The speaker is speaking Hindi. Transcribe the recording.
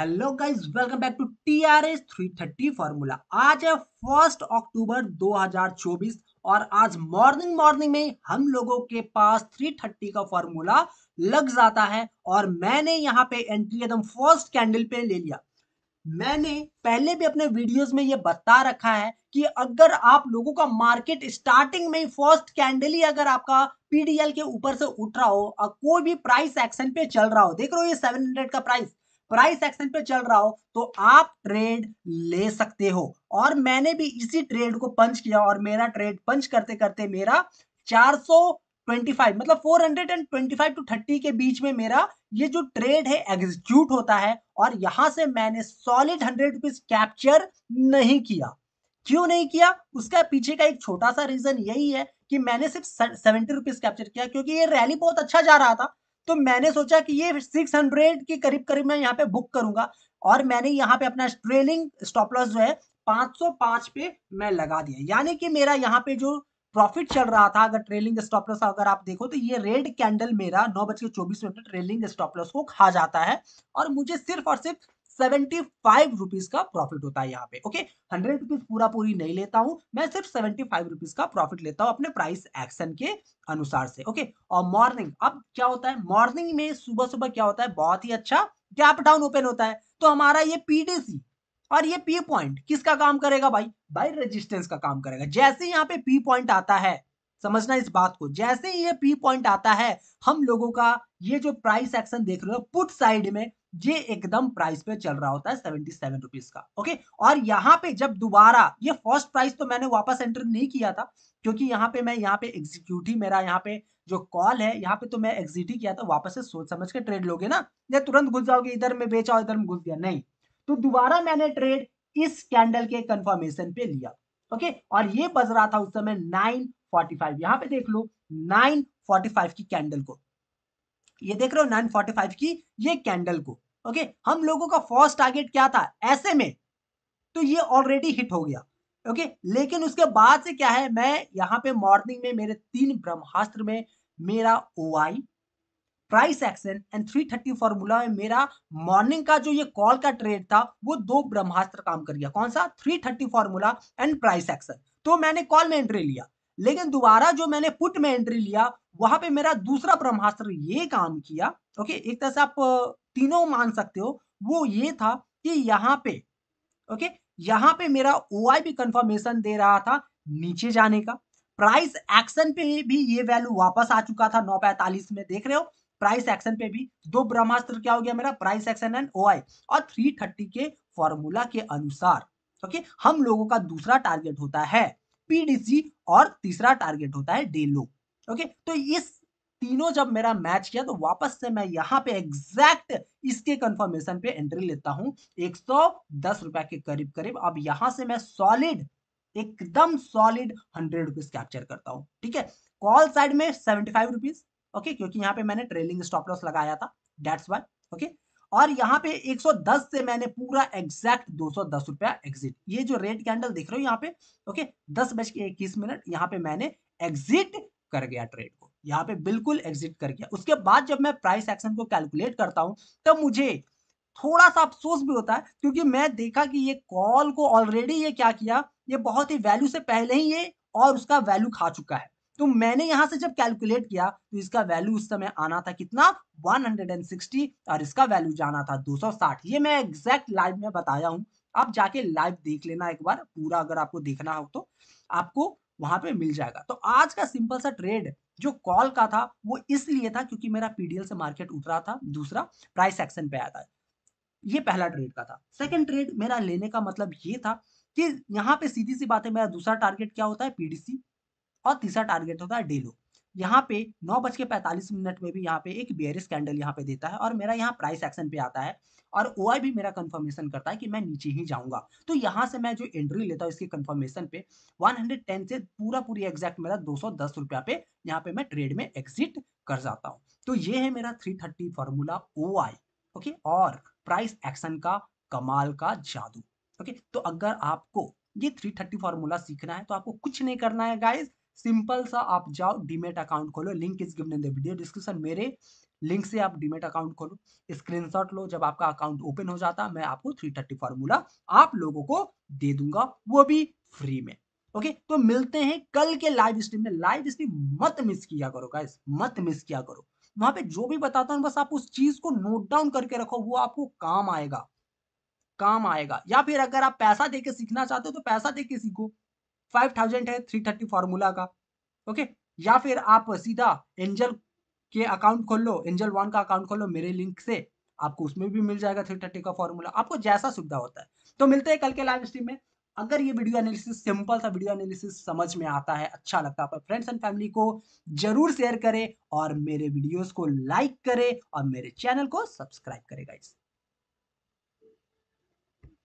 hello guys welcome back to TRS 330 formula आज है फर्स्ट अक्टूबर 2024 और आज मॉर्निंग मॉर्निंग में हम लोगों के पास 330 का फॉर्मूला लग जाता है और मैंने यहाँ पे एंट्री एकदम फर्स्ट कैंडल पे ले लिया मैंने पहले भी अपने वीडियोस में ये बता रखा है कि अगर आप लोगों का मार्केट स्टार्टिंग में फर्स्ट कैंडल ही अगर आपका पीडीएल के ऊपर से उठ रहा हो और कोई भी प्राइस एक्शन पे चल रहा हो देख रहे हो ये 700 का प्राइस प्राइस एक्शन पे चल रहा हो तो आप ट्रेड ले सकते हो और मैंने भी इसी ट्रेड को पंच किया और मेरा ट्रेड पंच करते करते मेरा 425 मतलब 425 टू 30 के बीच में मेरा ये जो ट्रेड है एग्जीक्यूट होता है और यहां से मैंने सॉलिड हंड्रेड रुपीज कैप्चर नहीं किया क्यों नहीं किया उसका पीछे का एक छोटा सा रीजन यही है कि मैंने सिर्फ सेवेंटी रुपीज कैप्चर किया क्योंकि ये रैली बहुत अच्छा जा रहा था तो मैंने सोचा कि ये 600 के करीब करीब मैं यहाँ पे बुक करूंगा और मैंने यहाँ पे अपना ट्रेलिंग स्टॉप लॉस जो है 505 पे मैं लगा दिया यानी कि मेरा यहाँ पे जो प्रॉफिट चल रहा था अगर ट्रेलिंग स्टॉप लॉस अगर आप देखो तो ये रेड कैंडल मेरा नौ बज के चौबीस मिनट ट्रेलिंग स्टॉप लॉस को खा जाता है और मुझे सिर्फ और सिर्फ सेवेंटी फाइव रुपीज का प्रॉफिट होता है यहाँ पे ओके हंड्रेड रुपीज पूरा पूरी नहीं लेता हूं मैं सिर्फ सेवेंटी फाइव रुपीज का प्रॉफिट लेता हूं अपने प्राइस एक्शन के अनुसार से ओके और मॉर्निंग अब क्या होता है मॉर्निंग में सुबह सुबह क्या होता है बहुत ही अच्छा गैप डाउन ओपन होता है तो हमारा ये पीडीसी और ये पी पॉइंट किसका काम करेगा भाई भाई रेजिस्टेंस का काम करेगा जैसे यहाँ पे पी पॉइंट आता है समझना इस बात को जैसे ही ये पी पॉइंट आता है हम लोगों का ये जो प्राइस एक्शन देख रहे हो पुट साइड में ये एकदम प्राइस पे चल रहा होता है सेवेंटी सेवन रुपीज का ओके और यहाँ पे जब दोबारा ये फर्स्ट प्राइस तो मैंने वापस एंटर नहीं किया था क्योंकि यहाँ पे मैं यहाँ पे एग्जीक्यूट ही मेरा यहाँ पे जो कॉल है यहाँ पे तो मैं एग्जिट ही किया था वापस से सोच समझ के ट्रेड लोगे ना या तुरंत घुस जाओगे इधर में बेचा इधर में घुस गया नहीं तो दोबारा मैंने ट्रेड इस कैंडल के कंफर्मेशन पे लिया ओके और ये बज रहा था उस समय नाइन फोर्टी फाइव यहाँ पे देख लो नाइन फोर्टी फाइव की कैंडल को ये देख रहे हो नाइन फोर्टी फाइव की ये कैंडल को ओके हम लोगों का फर्स्ट टारगेट क्या था ऐसे में तो ये ऑलरेडी हिट हो गया ओके लेकिन उसके बाद से क्या है मैं यहां पे मॉर्निंग में मेरे तीन ब्रह्मास्त्र में मेरा ओ price action and three thirty formula में मेरा मॉर्निंग का जो ये कॉल का ट्रेड था वो दो ब्रह्मास्त्र काम कर गया कौन सा three thirty formula and price action तो मैंने कॉल में एंट्री लिया लेकिन दोबारा जो मैंने पुट में एंट्री लिया वहां पे मेरा दूसरा ब्रह्मास्त्र ये काम किया ओके एक तरह से आप तीनों मान सकते हो वो ये था कि यहाँ पे ओके यहाँ पे मेरा ओ भी कंफर्मेशन दे रहा था नीचे जाने का प्राइस एक्शन पे भी ये वैल्यू वापस आ चुका था नौ पैतालीस में देख रहे हो प्राइस एक्शन पे भी दो ब्रह्मास्त्र क्या हो गया मेरा प्राइस एक्शन एंड ओ और थ्री थर्टी के फॉर्मूला के अनुसार ओके हम लोगों का दूसरा टारगेट होता है पीडीसी और तीसरा टारगेट होता है डेलो ओके तो इस तीनों जब मेरा मैच किया तो वापस से मैं यहाँ पे एग्जैक्ट इसके कंफर्मेशन पे एंट्री लेता हूं एक सौ दस रुपए के करीब करीब अब यहां से मैं सॉलिड एकदम सॉलिड हंड्रेड रुपीज कैप्चर करता हूँ ठीक है कॉल साइड में सेवेंटी फाइव रुपीज ओके क्योंकि यहाँ पे मैंने ट्रेलिंग स्टॉप लॉस लगाया था डेट्स वाई ओके और यहाँ पे 110 से मैंने पूरा एग्जैक्ट 210 रुपया एग्जिट ये जो रेड कैंडल देख रहे हो यहाँ पे ओके दस बज के इक्कीस मिनट यहाँ पे मैंने एग्जिट कर गया ट्रेड को यहाँ पे बिल्कुल एग्जिट कर गया उसके बाद जब मैं प्राइस एक्शन को कैलकुलेट करता हूँ तब तो मुझे थोड़ा सा अफसोस भी होता है क्योंकि मैं देखा कि ये कॉल को ऑलरेडी ये क्या किया ये बहुत ही वैल्यू से पहले ही ये और उसका वैल्यू खा चुका है तो मैंने यहां से जब कैलकुलेट किया तो इसका वैल्यू उस समय आना था कितना 160 और इसका वैल्यू जाना था 260 ये मैं एग्जैक्ट लाइव में बताया हूं आप जाके लाइव देख लेना एक बार पूरा अगर आपको देखना हो तो आपको वहां पे मिल जाएगा तो आज का सिंपल सा ट्रेड जो कॉल का था वो इसलिए था क्योंकि मेरा पीडीएल से मार्केट उठ रहा था दूसरा प्राइस एक्शन पे आया था ये पहला ट्रेड का था सेकेंड ट्रेड मेरा लेने का मतलब ये था कि यहाँ पे सीधी सी बात है मेरा दूसरा टारगेट क्या होता है पीडीसी और तीसरा टारगेट होता है डेलो लो यहाँ पे नौ बज के पैंतालीस मिनट में भी यहाँ पे एक बियरिस कैंडल यहाँ पे देता है और मेरा यहाँ प्राइस एक्शन पे आता है और ओ भी मेरा कंफर्मेशन करता है कि मैं नीचे ही जाऊंगा तो यहाँ से मैं जो एंट्री लेता हूँ इसके कंफर्मेशन पे 110 से पूरा पूरी एग्जैक्ट मेरा दो सौ दस रुपया पे यहाँ पे मैं ट्रेड में एग्जिट कर जाता हूँ तो ये है मेरा थ्री थर्टी फॉर्मूला ओ ओके और प्राइस एक्शन का कमाल का जादू ओके तो अगर आपको ये थ्री थर्टी फॉर्मूला सीखना है तो आपको कुछ नहीं करना है गाइज सिंपल सा आप जाओ डीमेट अकाउंट खोलो link is given in the video description मेरे लिंक से आप डीमेट अकाउंट खोलो स्क्रीनशॉट लो जब आपका अकाउंट ओपन हो जाता मैं आपको थ्री थर्टी फॉर्मूला आप लोगों को दे दूंगा वो भी फ्री में ओके तो मिलते हैं कल के लाइव स्ट्रीम में लाइव स्ट्रीम मत मिस किया करो गाइस मत मिस किया करो वहां पे जो भी बताता हूँ बस आप उस चीज को नोट डाउन करके रखो वो आपको काम आएगा काम आएगा या फिर अगर आप पैसा देके सीखना चाहते हो तो पैसा देके सीखो फाइव थाउजेंड है थ्री थर्टी फॉर्मूला का ओके या फिर आप सीधा एंजल के अकाउंट खोल लो एंजल वन का अकाउंट खोल लो मेरे लिंक से आपको उसमें भी मिल जाएगा थ्री थर्टी का फॉर्मूला आपको जैसा सुविधा होता है तो मिलते हैं कल के लाइव स्ट्रीम में अगर ये वीडियो एनालिसिस सिंपल सा वीडियो एनालिसिस समझ में आता है अच्छा लगता है फ्रेंड्स एंड फैमिली को जरूर शेयर करें और मेरे वीडियोस को लाइक करें और मेरे चैनल को सब्सक्राइब करें गाइस